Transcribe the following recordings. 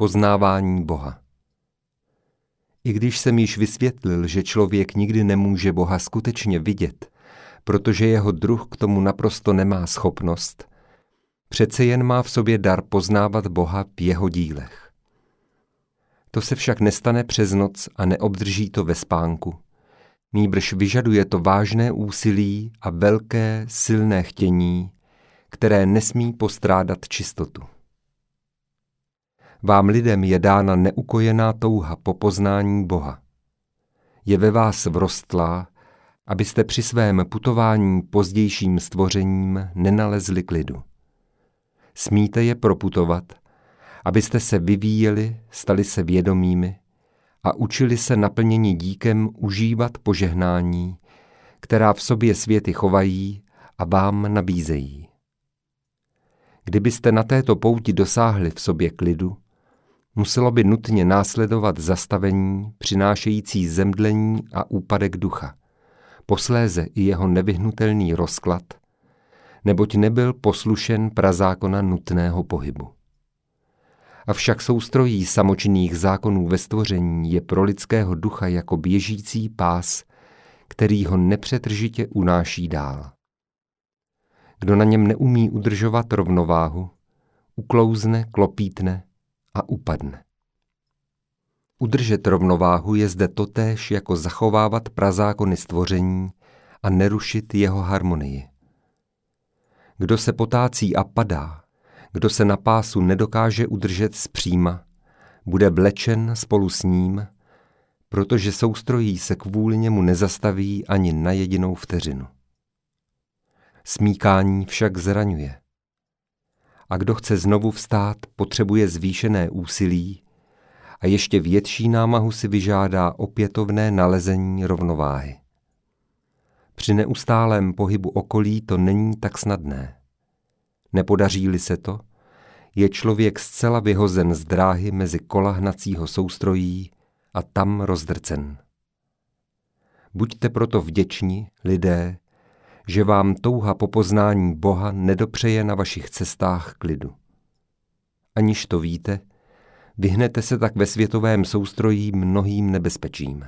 poznávání Boha. I když jsem již vysvětlil, že člověk nikdy nemůže Boha skutečně vidět, protože jeho druh k tomu naprosto nemá schopnost, přece jen má v sobě dar poznávat Boha v jeho dílech. To se však nestane přes noc a neobdrží to ve spánku. Nýbrž vyžaduje to vážné úsilí a velké, silné chtění, které nesmí postrádat čistotu vám lidem je dána neukojená touha po poznání Boha. Je ve vás vrostlá, abyste při svém putování pozdějším stvořením nenalezli klidu. Smíte je proputovat, abyste se vyvíjeli, stali se vědomými a učili se naplnění díkem užívat požehnání, která v sobě světy chovají a vám nabízejí. Kdybyste na této pouti dosáhli v sobě klidu, muselo by nutně následovat zastavení, přinášející zemdlení a úpadek ducha, posléze i jeho nevyhnutelný rozklad, neboť nebyl poslušen prazákona nutného pohybu. Avšak soustrojí samočinných zákonů ve stvoření je pro lidského ducha jako běžící pás, který ho nepřetržitě unáší dál. Kdo na něm neumí udržovat rovnováhu, uklouzne, klopítne a upadne. Udržet rovnováhu je zde totéž jako zachovávat prazákony stvoření a nerušit jeho harmonii. Kdo se potácí a padá, kdo se na pásu nedokáže udržet zpříma, bude blečen spolu s ním, protože soustrojí se kvůli němu nezastaví ani na jedinou vteřinu. Smíkání však zraňuje a kdo chce znovu vstát, potřebuje zvýšené úsilí a ještě větší námahu si vyžádá opětovné nalezení rovnováhy. Při neustálém pohybu okolí to není tak snadné. Nepodaří-li se to, je člověk zcela vyhozen z dráhy mezi kola hnacího soustrojí a tam rozdrcen. Buďte proto vděční, lidé, že vám touha po poznání Boha nedopřeje na vašich cestách klidu. Aniž to víte, vyhnete se tak ve světovém soustrojí mnohým nebezpečím.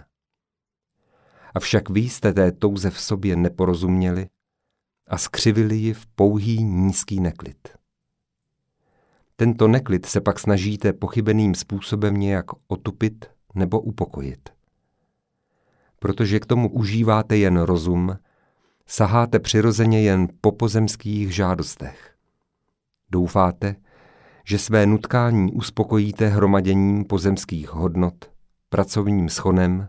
Avšak vy jste té touze v sobě neporozuměli a skřivili ji v pouhý nízký neklid. Tento neklid se pak snažíte pochybeným způsobem nějak otupit nebo upokojit. Protože k tomu užíváte jen rozum – saháte přirozeně jen po pozemských žádostech. Doufáte, že své nutkání uspokojíte hromaděním pozemských hodnot, pracovním schonem,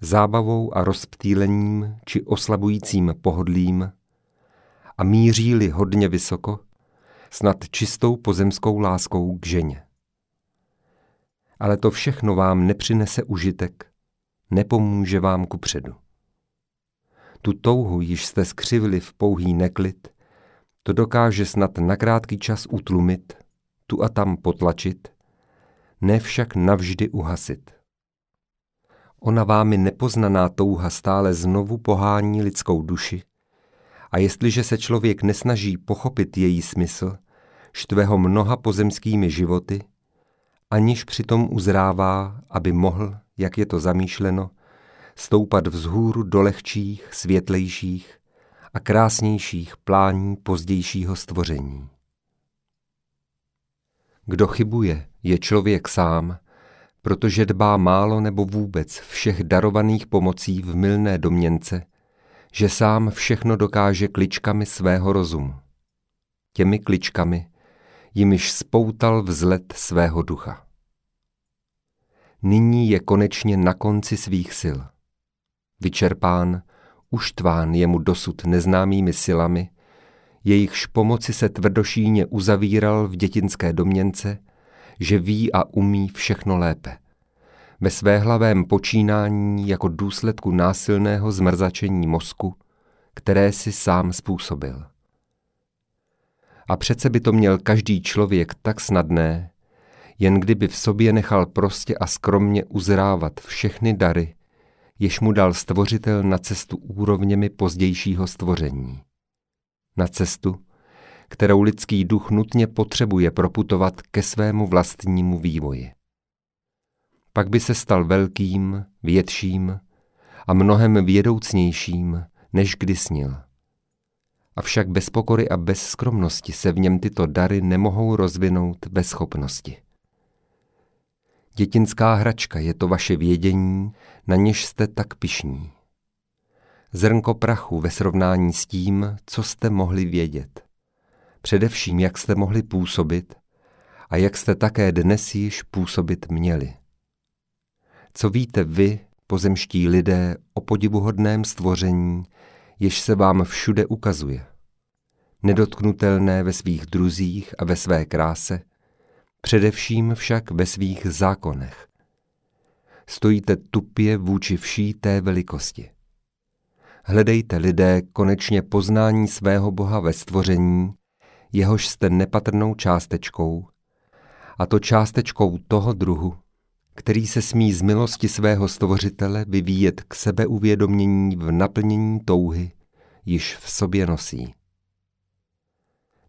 zábavou a rozptýlením či oslabujícím pohodlím a míří-li hodně vysoko, snad čistou pozemskou láskou k ženě. Ale to všechno vám nepřinese užitek, nepomůže vám ku předu tu touhu, již jste skřivili v pouhý neklid, to dokáže snad na krátký čas utlumit, tu a tam potlačit, ne však navždy uhasit. Ona vámi nepoznaná touha stále znovu pohání lidskou duši a jestliže se člověk nesnaží pochopit její smysl, štve ho mnoha pozemskými životy, aniž přitom uzrává, aby mohl, jak je to zamýšleno, stoupat vzhůru do lehčích, světlejších a krásnějších plání pozdějšího stvoření. Kdo chybuje, je člověk sám, protože dbá málo nebo vůbec všech darovaných pomocí v milné domněnce, že sám všechno dokáže kličkami svého rozumu. Těmi kličkami, jimiž spoutal vzlet svého ducha. Nyní je konečně na konci svých sil – Vyčerpán, uštván jemu dosud neznámými silami, jejichž pomoci se tvrdošíně uzavíral v dětinské domněnce, že ví a umí všechno lépe. Ve své hlavém počínání jako důsledku násilného zmrzačení mozku, které si sám způsobil. A přece by to měl každý člověk tak snadné, jen kdyby v sobě nechal prostě a skromně uzrávat všechny dary, jež mu dal stvořitel na cestu úrovněmi pozdějšího stvoření. Na cestu, kterou lidský duch nutně potřebuje proputovat ke svému vlastnímu vývoji. Pak by se stal velkým, větším a mnohem vědoucnějším, než kdy snil. Avšak bez pokory a bez skromnosti se v něm tyto dary nemohou rozvinout bez schopnosti. Dětinská hračka je to vaše vědění, na něž jste tak pišní. Zrnko prachu ve srovnání s tím, co jste mohli vědět. Především, jak jste mohli působit a jak jste také dnes již působit měli. Co víte vy, pozemští lidé, o podivuhodném stvoření, jež se vám všude ukazuje? Nedotknutelné ve svých druzích a ve své kráse – především však ve svých zákonech. Stojíte tupě vůči vší té velikosti. Hledejte lidé konečně poznání svého Boha ve stvoření, jehož jste nepatrnou částečkou, a to částečkou toho druhu, který se smí z milosti svého stvořitele vyvíjet k sebeuvědomění v naplnění touhy, již v sobě nosí.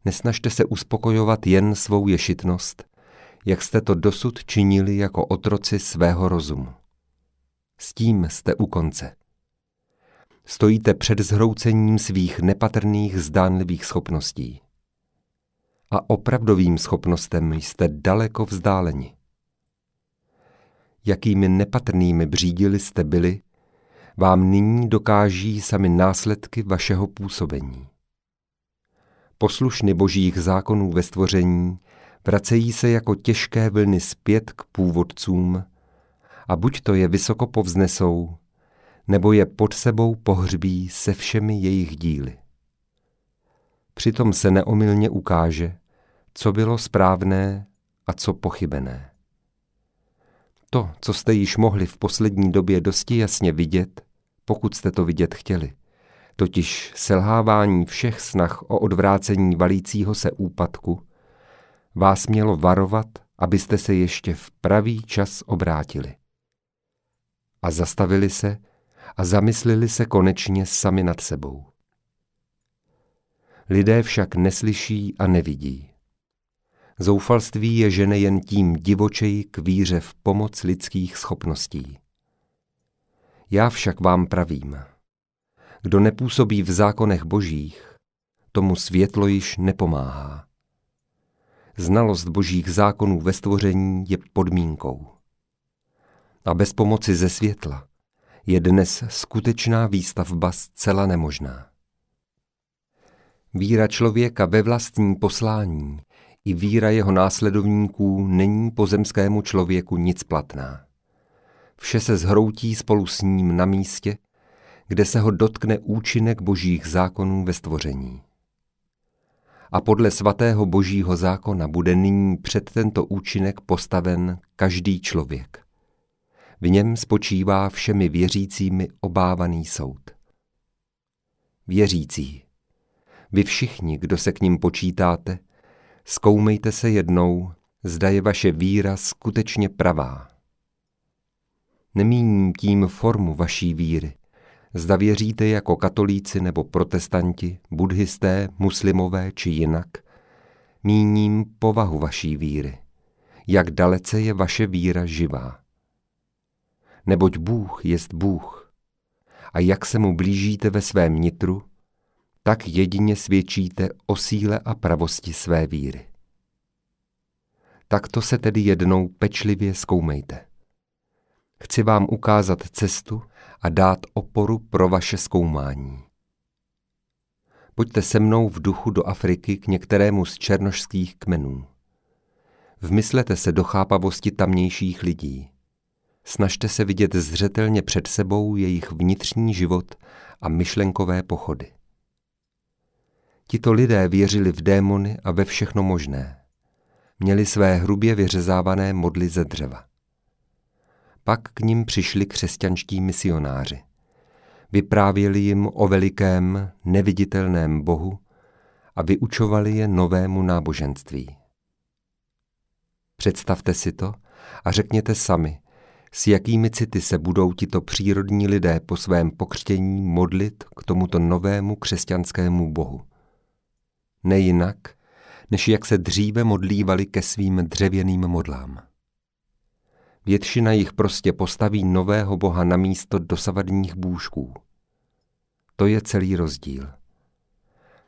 Nesnažte se uspokojovat jen svou ješitnost, jak jste to dosud činili jako otroci svého rozumu. S tím jste u konce. Stojíte před zhroucením svých nepatrných zdánlivých schopností. A opravdovým schopnostem jste daleko vzdáleni. Jakými nepatrnými břídili jste byli, vám nyní dokáží sami následky vašeho působení. Poslušny božích zákonů ve stvoření vracejí se jako těžké vlny zpět k původcům a buď to je vysoko povznesou, nebo je pod sebou pohřbí se všemi jejich díly. Přitom se neomylně ukáže, co bylo správné a co pochybené. To, co jste již mohli v poslední době dosti jasně vidět, pokud jste to vidět chtěli, totiž selhávání všech snah o odvrácení valícího se úpadku – vás mělo varovat, abyste se ještě v pravý čas obrátili. A zastavili se a zamyslili se konečně sami nad sebou. Lidé však neslyší a nevidí. Zoufalství je žene jen tím divočej k víře v pomoc lidských schopností. Já však vám pravím. Kdo nepůsobí v zákonech božích, tomu světlo již nepomáhá znalost božích zákonů ve stvoření je podmínkou. A bez pomoci ze světla je dnes skutečná výstavba zcela nemožná. Víra člověka ve vlastní poslání i víra jeho následovníků není pozemskému člověku nic platná. Vše se zhroutí spolu s ním na místě, kde se ho dotkne účinek božích zákonů ve stvoření a podle svatého božího zákona bude nyní před tento účinek postaven každý člověk. V něm spočívá všemi věřícími obávaný soud. Věřící, vy všichni, kdo se k ním počítáte, zkoumejte se jednou, zda je vaše víra skutečně pravá. Nemíním tím formu vaší víry, zda věříte jako katolíci nebo protestanti, buddhisté, muslimové či jinak, míním povahu vaší víry. Jak dalece je vaše víra živá? Neboť Bůh jest Bůh. A jak se mu blížíte ve svém nitru, tak jedině svědčíte o síle a pravosti své víry. Takto se tedy jednou pečlivě zkoumejte. Chci vám ukázat cestu, a dát oporu pro vaše zkoumání. Pojďte se mnou v duchu do Afriky k některému z černošských kmenů. Vmyslete se do chápavosti tamnějších lidí. Snažte se vidět zřetelně před sebou jejich vnitřní život a myšlenkové pochody. Tito lidé věřili v démony a ve všechno možné. Měli své hrubě vyřezávané modly ze dřeva. Pak k ním přišli křesťanští misionáři. Vyprávěli jim o velikém, neviditelném Bohu a vyučovali je novému náboženství. Představte si to a řekněte sami, s jakými city se budou tito přírodní lidé po svém pokřtění modlit k tomuto novému křesťanskému Bohu. Nejinak, než jak se dříve modlívali ke svým dřevěným modlám. Většina jich prostě postaví nového boha na místo dosavadních bůžků. To je celý rozdíl.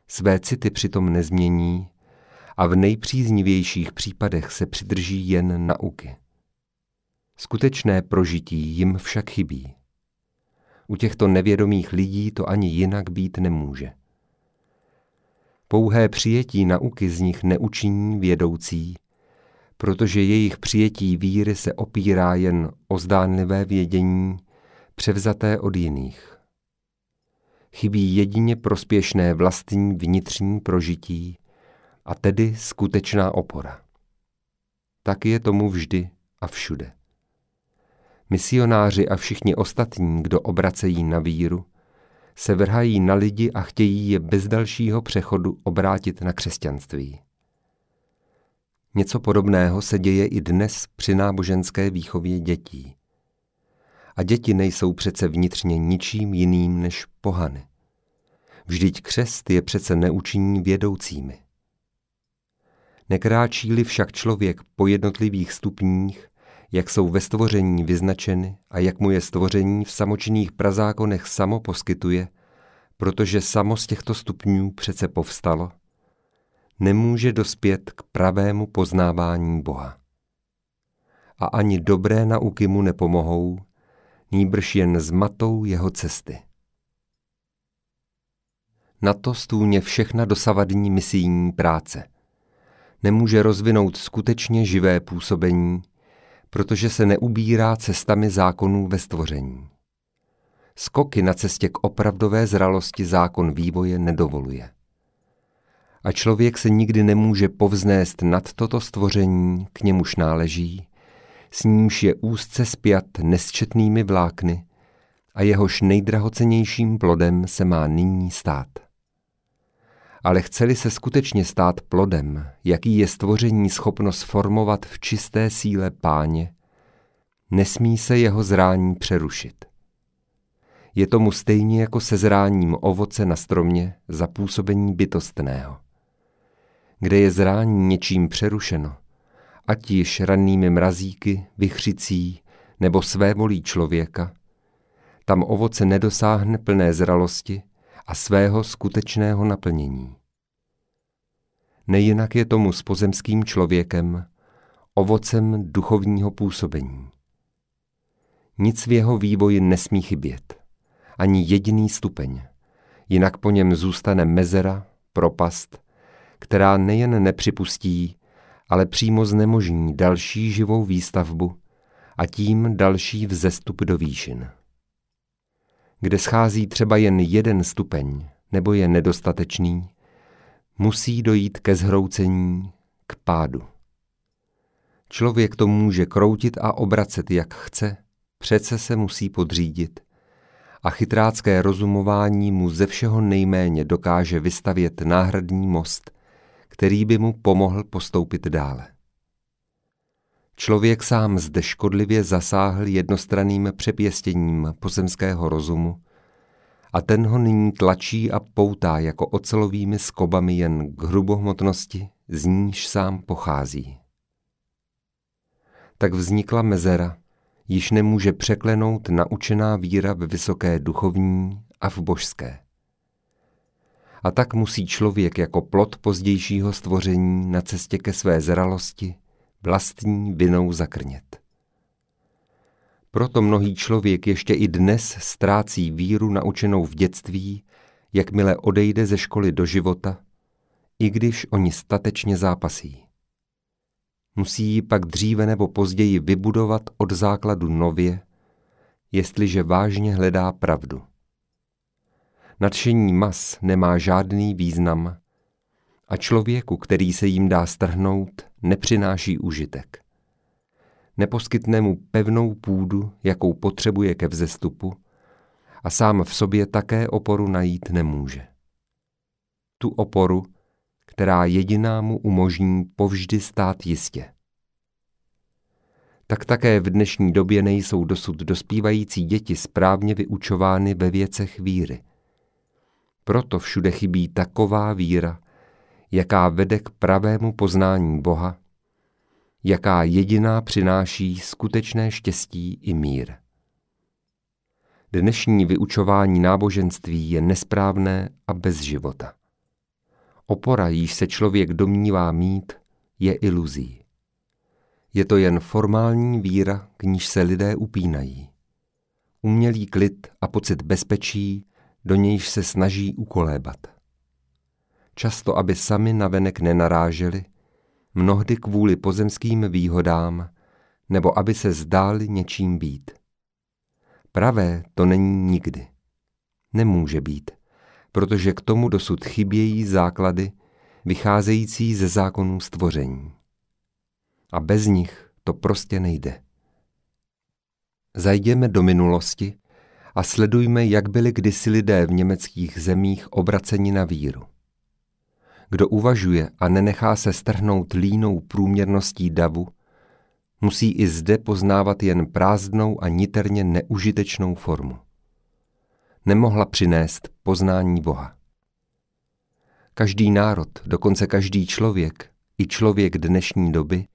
Své city přitom nezmění a v nejpříznivějších případech se přidrží jen nauky. Skutečné prožití jim však chybí. U těchto nevědomých lidí to ani jinak být nemůže. Pouhé přijetí nauky z nich neučiní vědoucí protože jejich přijetí víry se opírá jen o zdánlivé vědění, převzaté od jiných. Chybí jedině prospěšné vlastní vnitřní prožití, a tedy skutečná opora. Tak je tomu vždy a všude. Misionáři a všichni ostatní, kdo obracejí na víru, se vrhají na lidi a chtějí je bez dalšího přechodu obrátit na křesťanství. Něco podobného se děje i dnes při náboženské výchově dětí. A děti nejsou přece vnitřně ničím jiným než pohany. Vždyť křest je přece neučiní vědoucími. Nekráčí-li však člověk po jednotlivých stupních, jak jsou ve stvoření vyznačeny a jak mu je stvoření v samočinných prazákonech samo poskytuje, protože samo z těchto stupňů přece povstalo – nemůže dospět k pravému poznávání Boha. A ani dobré nauky mu nepomohou, nýbrž jen zmatou jeho cesty. Na to stůně všechna dosavadní misijní práce. Nemůže rozvinout skutečně živé působení, protože se neubírá cestami zákonů ve stvoření. Skoky na cestě k opravdové zralosti zákon vývoje nedovoluje a člověk se nikdy nemůže povznést nad toto stvoření, k němuž náleží, s nímž je úzce spjat nesčetnými vlákny a jehož nejdrahocenějším plodem se má nyní stát. Ale chceli se skutečně stát plodem, jaký je stvoření schopno sformovat v čisté síle páně, nesmí se jeho zrání přerušit. Je tomu stejně jako se zráním ovoce na stromě za působení bytostného kde je zrání něčím přerušeno, ať již rannými mrazíky, vychřicí nebo svévolí člověka, tam ovoce nedosáhne plné zralosti a svého skutečného naplnění. Nejinak je tomu s pozemským člověkem, ovocem duchovního působení. Nic v jeho vývoji nesmí chybět, ani jediný stupeň, jinak po něm zůstane mezera, propast která nejen nepřipustí, ale přímo znemožní další živou výstavbu a tím další vzestup do výšin. Kde schází třeba jen jeden stupeň nebo je nedostatečný, musí dojít ke zhroucení, k pádu. Člověk to může kroutit a obracet, jak chce, přece se musí podřídit a chytrácké rozumování mu ze všeho nejméně dokáže vystavět náhradní most, který by mu pomohl postoupit dále. Člověk sám zde škodlivě zasáhl jednostranným přepěstěním pozemského rozumu a ten ho nyní tlačí a poutá jako ocelovými skobami jen k hrubohmotnosti, z níž sám pochází. Tak vznikla mezera, již nemůže překlenout naučená víra v vysoké duchovní a v božské a tak musí člověk jako plod pozdějšího stvoření na cestě ke své zralosti vlastní vinou zakrnět. Proto mnohý člověk ještě i dnes ztrácí víru naučenou v dětství, jakmile odejde ze školy do života, i když oni statečně zápasí. Musí ji pak dříve nebo později vybudovat od základu nově, jestliže vážně hledá pravdu nadšení mas nemá žádný význam a člověku, který se jim dá strhnout, nepřináší užitek. Neposkytne mu pevnou půdu, jakou potřebuje ke vzestupu, a sám v sobě také oporu najít nemůže. Tu oporu, která jediná mu umožní povždy stát jistě. Tak také v dnešní době nejsou dosud dospívající děti správně vyučovány ve věcech víry – proto všude chybí taková víra, jaká vede k pravému poznání Boha, jaká jediná přináší skutečné štěstí i mír. Dnešní vyučování náboženství je nesprávné a bez života. Opora, již se člověk domnívá mít, je iluzí. Je to jen formální víra, k níž se lidé upínají. Umělý klid a pocit bezpečí do nějž se snaží ukolébat. Často, aby sami navenek nenaráželi, mnohdy kvůli pozemským výhodám, nebo aby se zdáli něčím být. Pravé to není nikdy. Nemůže být, protože k tomu dosud chybějí základy, vycházející ze zákonů stvoření. A bez nich to prostě nejde. Zajděme do minulosti a sledujme, jak byli kdysi lidé v německých zemích obraceni na víru. Kdo uvažuje a nenechá se strhnout línou průměrností davu, musí i zde poznávat jen prázdnou a niterně neužitečnou formu. Nemohla přinést poznání Boha. Každý národ, dokonce každý člověk, i člověk dnešní doby,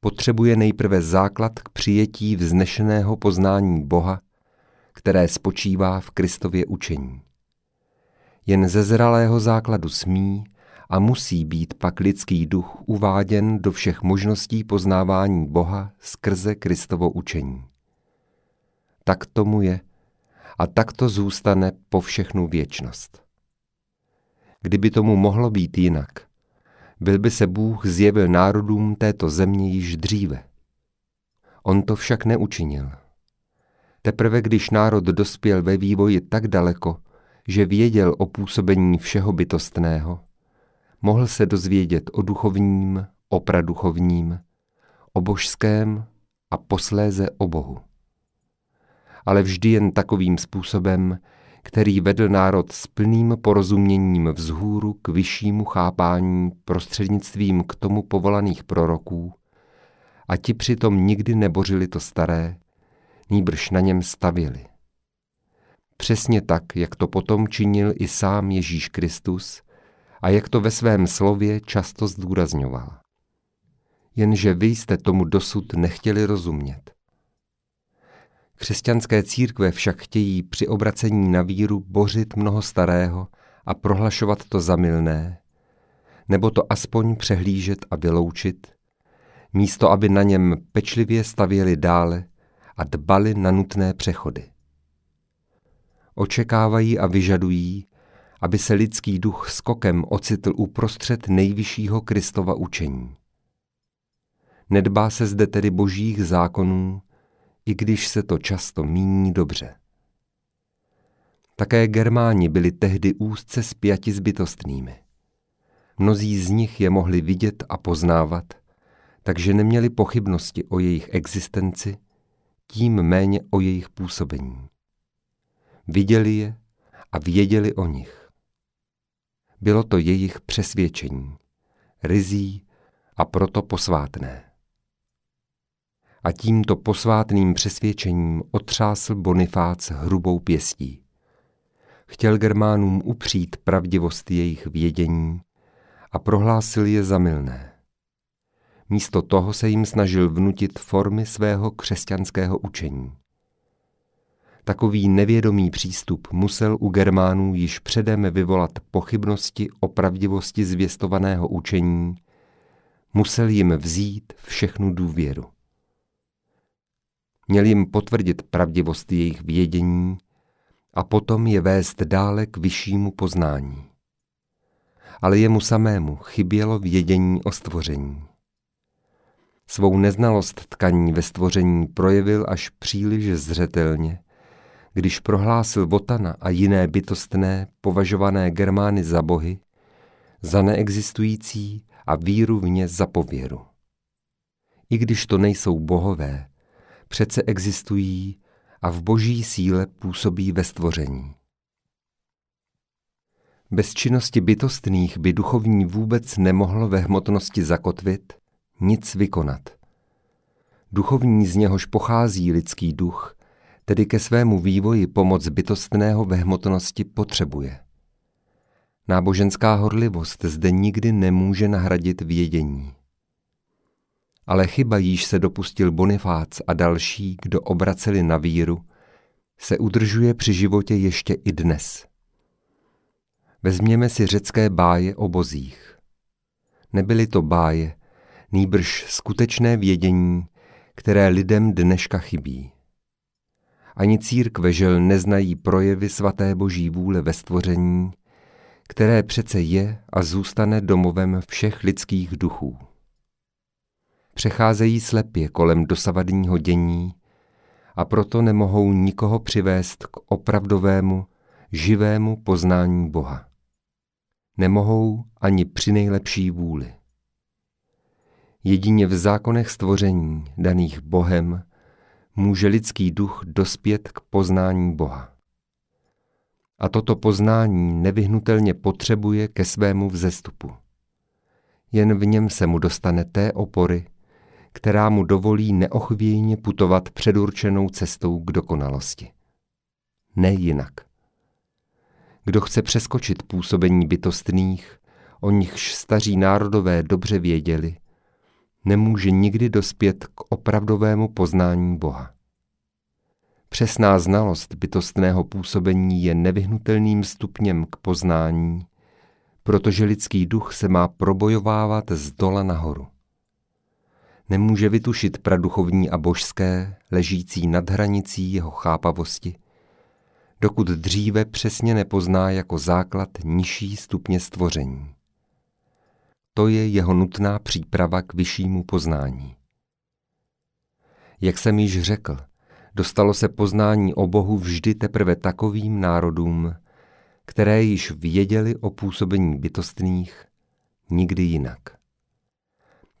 potřebuje nejprve základ k přijetí vznešeného poznání Boha které spočívá v Kristově učení. Jen ze zralého základu smí a musí být pak lidský duch uváděn do všech možností poznávání Boha skrze Kristovo učení. Tak tomu je a tak to zůstane po všechnu věčnost. Kdyby tomu mohlo být jinak, byl by se Bůh zjevil národům této země již dříve. On to však neučinil – Teprve když národ dospěl ve vývoji tak daleko, že věděl o působení všeho bytostného, mohl se dozvědět o duchovním, o praduchovním, o božském a posléze o Bohu. Ale vždy jen takovým způsobem, který vedl národ s plným porozuměním vzhůru k vyššímu chápání prostřednictvím k tomu povolaných proroků, a ti přitom nikdy nebořili to staré, nýbrž na něm stavili. Přesně tak, jak to potom činil i sám Ježíš Kristus a jak to ve svém slově často zdůrazňoval. Jenže vy jste tomu dosud nechtěli rozumět. Křesťanské církve však chtějí při obracení na víru bořit mnoho starého a prohlašovat to za milné, nebo to aspoň přehlížet a vyloučit, místo aby na něm pečlivě stavěli dále a dbali na nutné přechody. Očekávají a vyžadují, aby se lidský duch skokem ocitl uprostřed nejvyššího Kristova učení. Nedbá se zde tedy božích zákonů, i když se to často míní dobře. Také Germáni byli tehdy úzce spjati s bytostnými. Mnozí z nich je mohli vidět a poznávat, takže neměli pochybnosti o jejich existenci tím méně o jejich působení. Viděli je a věděli o nich. Bylo to jejich přesvědčení, rizí a proto posvátné. A tímto posvátným přesvědčením otřásl Bonifác hrubou pěstí. Chtěl Germánům upřít pravdivost jejich vědění a prohlásil je za milné. Místo toho se jim snažil vnutit formy svého křesťanského učení. Takový nevědomý přístup musel u Germánů již předem vyvolat pochybnosti o pravdivosti zvěstovaného učení, musel jim vzít všechnu důvěru. Měl jim potvrdit pravdivost jejich vědění a potom je vést dále k vyššímu poznání. Ale jemu samému chybělo vědění o stvoření. Svou neznalost tkaní ve stvoření projevil až příliš zřetelně. Když prohlásil Votana a jiné bytostné, považované Germány za bohy, za neexistující a víru v ně za pověru. I když to nejsou bohové, přece existují a v boží síle působí ve stvoření. Bez činnosti bytostných by duchovní vůbec nemohlo ve hmotnosti zakotvit nic vykonat. Duchovní z něhož pochází lidský duch, tedy ke svému vývoji pomoc bytostného ve hmotnosti potřebuje. Náboženská horlivost zde nikdy nemůže nahradit vědění. Ale chyba, již se dopustil Bonifác a další, kdo obraceli na víru, se udržuje při životě ještě i dnes. Vezměme si řecké báje o bozích. Nebyly to báje, nýbrž skutečné vědění, které lidem dneška chybí. Ani církve žel neznají projevy svaté boží vůle ve stvoření, které přece je a zůstane domovem všech lidských duchů. Přecházejí slepě kolem dosavadního dění a proto nemohou nikoho přivést k opravdovému, živému poznání Boha. Nemohou ani při nejlepší vůli. Jedině v zákonech stvoření, daných Bohem, může lidský duch dospět k poznání Boha. A toto poznání nevyhnutelně potřebuje ke svému vzestupu. Jen v něm se mu dostane té opory, která mu dovolí neochvějně putovat předurčenou cestou k dokonalosti. Ne jinak. Kdo chce přeskočit působení bytostných, o nichž staří národové dobře věděli, nemůže nikdy dospět k opravdovému poznání Boha. Přesná znalost bytostného působení je nevyhnutelným stupněm k poznání, protože lidský duch se má probojovávat z dola nahoru. Nemůže vytušit praduchovní a božské, ležící nad hranicí jeho chápavosti, dokud dříve přesně nepozná jako základ nižší stupně stvoření. To je jeho nutná příprava k vyššímu poznání. Jak jsem již řekl, dostalo se poznání o Bohu vždy teprve takovým národům, které již věděli o působení bytostných, nikdy jinak.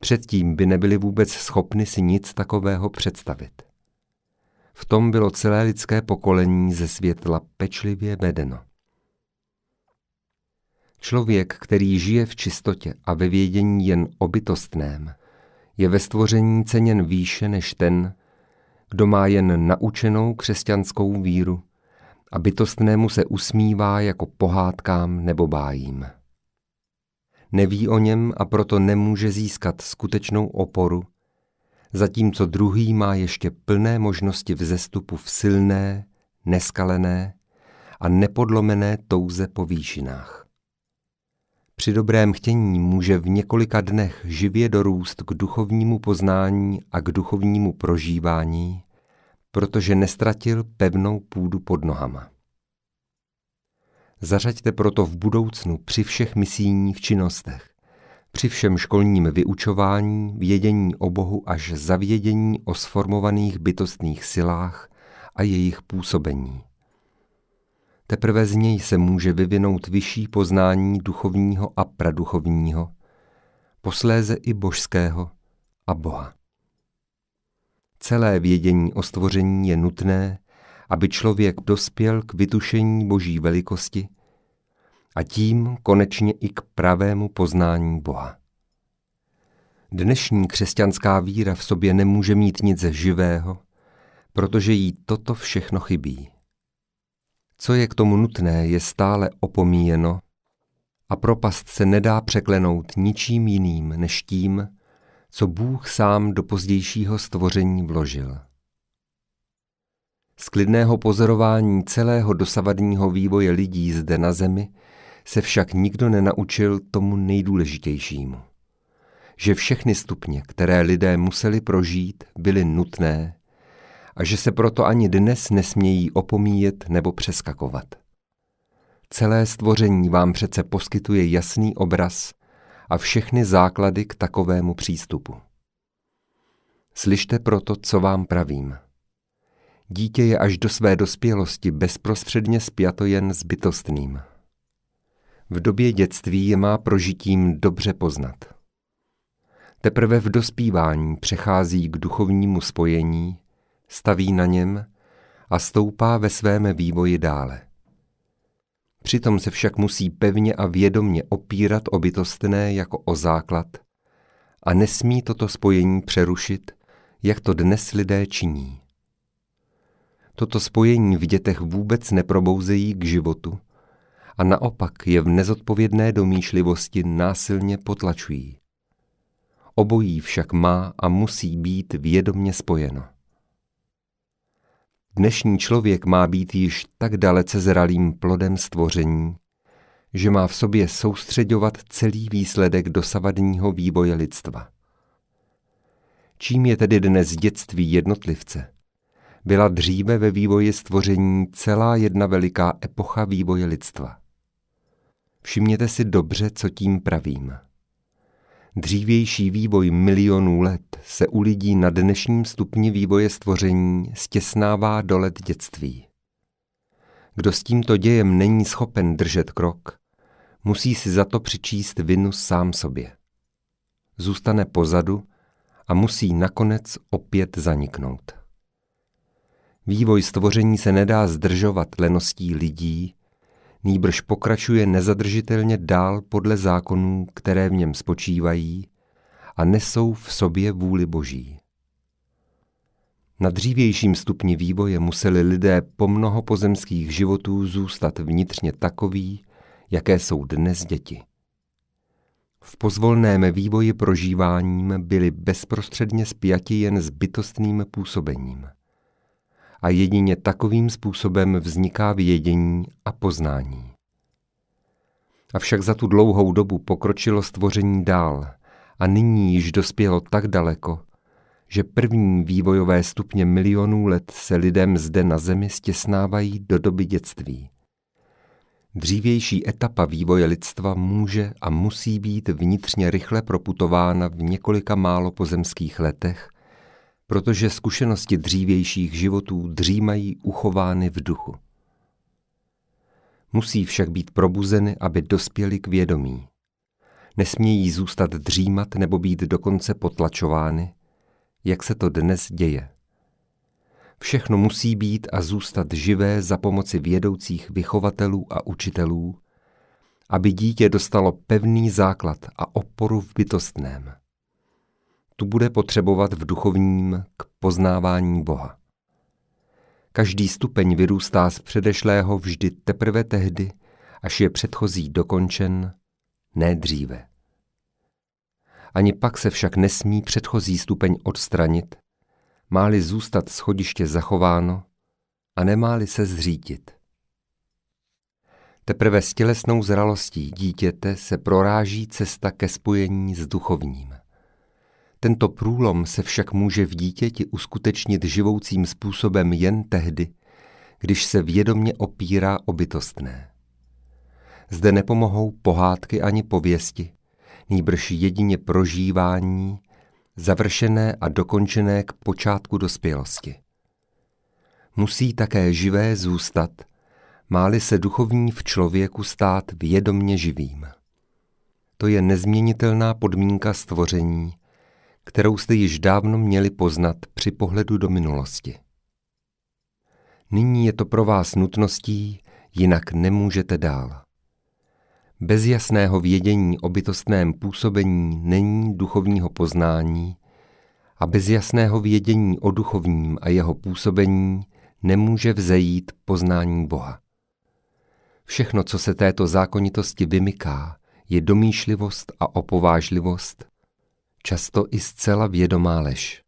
Předtím by nebyli vůbec schopni si nic takového představit. V tom bylo celé lidské pokolení ze světla pečlivě vedeno. Člověk, který žije v čistotě a ve vědění jen o bytostném, je ve stvoření ceněn výše než ten, kdo má jen naučenou křesťanskou víru a bytostnému se usmívá jako pohádkám nebo bájím. Neví o něm a proto nemůže získat skutečnou oporu, zatímco druhý má ještě plné možnosti vzestupu v silné, neskalené a nepodlomené touze po výšinách. Při dobrém chtění může v několika dnech živě dorůst k duchovnímu poznání a k duchovnímu prožívání, protože nestratil pevnou půdu pod nohama. Zařaďte proto v budoucnu při všech misijních činnostech, při všem školním vyučování, vědění o Bohu až zavědění o sformovaných bytostných silách a jejich působení. Teprve z něj se může vyvinout vyšší poznání duchovního a praduchovního, posléze i božského a Boha. Celé vědění o stvoření je nutné, aby člověk dospěl k vytušení boží velikosti a tím konečně i k pravému poznání Boha. Dnešní křesťanská víra v sobě nemůže mít nic živého, protože jí toto všechno chybí. Co je k tomu nutné, je stále opomíjeno a propast se nedá překlenout ničím jiným než tím, co Bůh sám do pozdějšího stvoření vložil. Z klidného pozorování celého dosavadního vývoje lidí zde na zemi se však nikdo nenaučil tomu nejdůležitějšímu. Že všechny stupně, které lidé museli prožít, byly nutné a že se proto ani dnes nesmějí opomíjet nebo přeskakovat. Celé stvoření vám přece poskytuje jasný obraz a všechny základy k takovému přístupu. Slyšte proto, co vám pravím. Dítě je až do své dospělosti bezprostředně spjato jen s bytostným. V době dětství je má prožitím dobře poznat. Teprve v dospívání přechází k duchovnímu spojení staví na něm a stoupá ve svém vývoji dále. Přitom se však musí pevně a vědomně opírat o bytostné jako o základ a nesmí toto spojení přerušit, jak to dnes lidé činí. Toto spojení v dětech vůbec neprobouzejí k životu a naopak je v nezodpovědné domýšlivosti násilně potlačují. Obojí však má a musí být vědomně spojeno. Dnešní člověk má být již tak dalece zralým plodem stvoření, že má v sobě soustředovat celý výsledek dosavadního vývoje lidstva. Čím je tedy dnes dětství jednotlivce? Byla dříve ve vývoji stvoření celá jedna veliká epocha vývoje lidstva. Všimněte si dobře, co tím pravím. Dřívější vývoj milionů let se u lidí na dnešním stupni vývoje stvoření stěsnává do let dětství. Kdo s tímto dějem není schopen držet krok, musí si za to přičíst vinu sám sobě. Zůstane pozadu a musí nakonec opět zaniknout. Vývoj stvoření se nedá zdržovat leností lidí, nýbrž pokračuje nezadržitelně dál podle zákonů, které v něm spočívají a nesou v sobě vůli Boží. Na dřívějším stupni vývoje museli lidé po mnoho pozemských životů zůstat vnitřně takový, jaké jsou dnes děti. V pozvolném vývoji prožíváním byli bezprostředně spjati jen s bytostným působením – a jedině takovým způsobem vzniká vědění a poznání. Avšak za tu dlouhou dobu pokročilo stvoření dál a nyní již dospělo tak daleko, že první vývojové stupně milionů let se lidem zde na Zemi stěsnávají do doby dětství. Dřívější etapa vývoje lidstva může a musí být vnitřně rychle proputována v několika málo pozemských letech protože zkušenosti dřívějších životů dřímají uchovány v duchu. Musí však být probuzeny, aby dospěly k vědomí. Nesmějí zůstat dřímat nebo být dokonce potlačovány, jak se to dnes děje. Všechno musí být a zůstat živé za pomoci vědoucích vychovatelů a učitelů, aby dítě dostalo pevný základ a oporu v bytostném tu bude potřebovat v duchovním k poznávání Boha. Každý stupeň vyrůstá z předešlého vždy teprve tehdy, až je předchozí dokončen, ne dříve. Ani pak se však nesmí předchozí stupeň odstranit, máli zůstat schodiště zachováno a nemáli se zřítit. Teprve s tělesnou zralostí dítěte se proráží cesta ke spojení s duchovním. Tento průlom se však může v dítěti uskutečnit živoucím způsobem jen tehdy, když se vědomně opírá o bytostné. Zde nepomohou pohádky ani pověsti, nýbrž jedině prožívání, završené a dokončené k počátku dospělosti. Musí také živé zůstat, máli se duchovní v člověku stát vědomně živým. To je nezměnitelná podmínka stvoření – kterou jste již dávno měli poznat při pohledu do minulosti. Nyní je to pro vás nutností, jinak nemůžete dál. Bez jasného vědění o bytostném působení není duchovního poznání a bez jasného vědění o duchovním a jeho působení nemůže vzejít poznání Boha. Všechno, co se této zákonitosti vymyká, je domýšlivost a opovážlivost, často i zcela vědomá lež.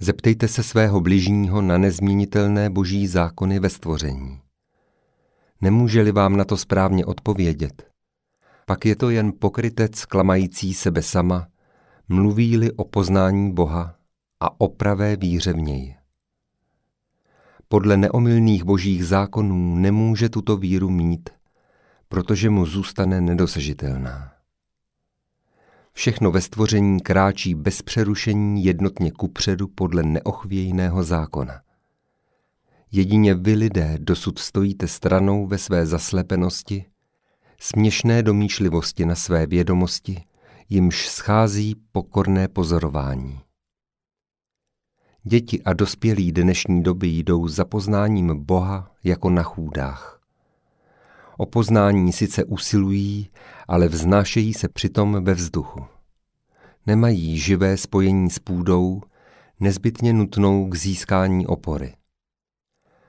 Zeptejte se svého bližního na nezmínitelné boží zákony ve stvoření. Nemůže-li vám na to správně odpovědět, pak je to jen pokrytec klamající sebe sama, mluví-li o poznání Boha a o pravé víře v něj. Podle neomylných božích zákonů nemůže tuto víru mít, protože mu zůstane nedosažitelná. Všechno ve stvoření kráčí bez přerušení jednotně kupředu podle neochvějného zákona. Jedině vy lidé dosud stojíte stranou ve své zaslepenosti, směšné domýšlivosti na své vědomosti, jimž schází pokorné pozorování. Děti a dospělí dnešní doby jdou za poznáním Boha jako na chůdách. O poznání sice usilují, ale vznášejí se přitom ve vzduchu. Nemají živé spojení s půdou, nezbytně nutnou k získání opory.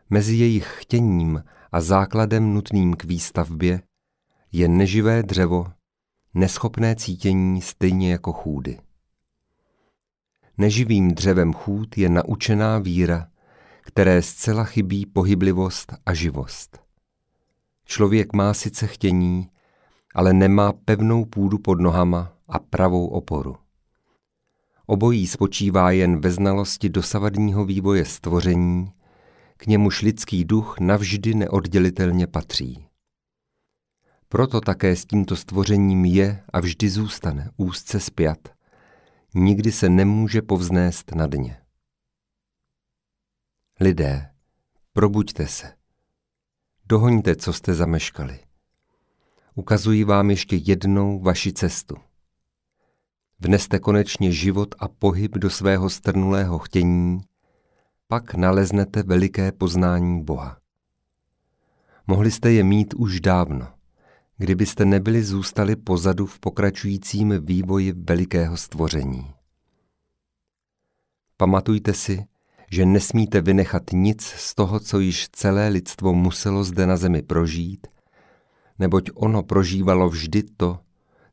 Mezi jejich chtěním a základem nutným k výstavbě je neživé dřevo, neschopné cítění stejně jako chůdy. Neživým dřevem chůd je naučená víra, které zcela chybí pohyblivost a živost. Člověk má sice chtění, ale nemá pevnou půdu pod nohama a pravou oporu. Obojí spočívá jen ve znalosti dosavadního vývoje stvoření, k němuž lidský duch navždy neoddělitelně patří. Proto také s tímto stvořením je a vždy zůstane úzce spjat. Nikdy se nemůže povznést na dně. Lidé, probuďte se dohoňte, co jste zameškali. Ukazují vám ještě jednou vaši cestu. Vneste konečně život a pohyb do svého strnulého chtění, pak naleznete veliké poznání Boha. Mohli jste je mít už dávno, kdybyste nebyli zůstali pozadu v pokračujícím vývoji velikého stvoření. Pamatujte si, že nesmíte vynechat nic z toho, co již celé lidstvo muselo zde na zemi prožít, neboť ono prožívalo vždy to,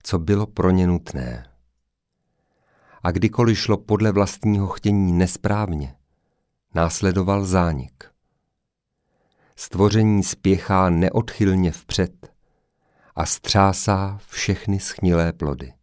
co bylo pro ně nutné. A kdykoliv šlo podle vlastního chtění nesprávně, následoval zánik. Stvoření spěchá neodchylně vpřed a střásá všechny schnilé plody.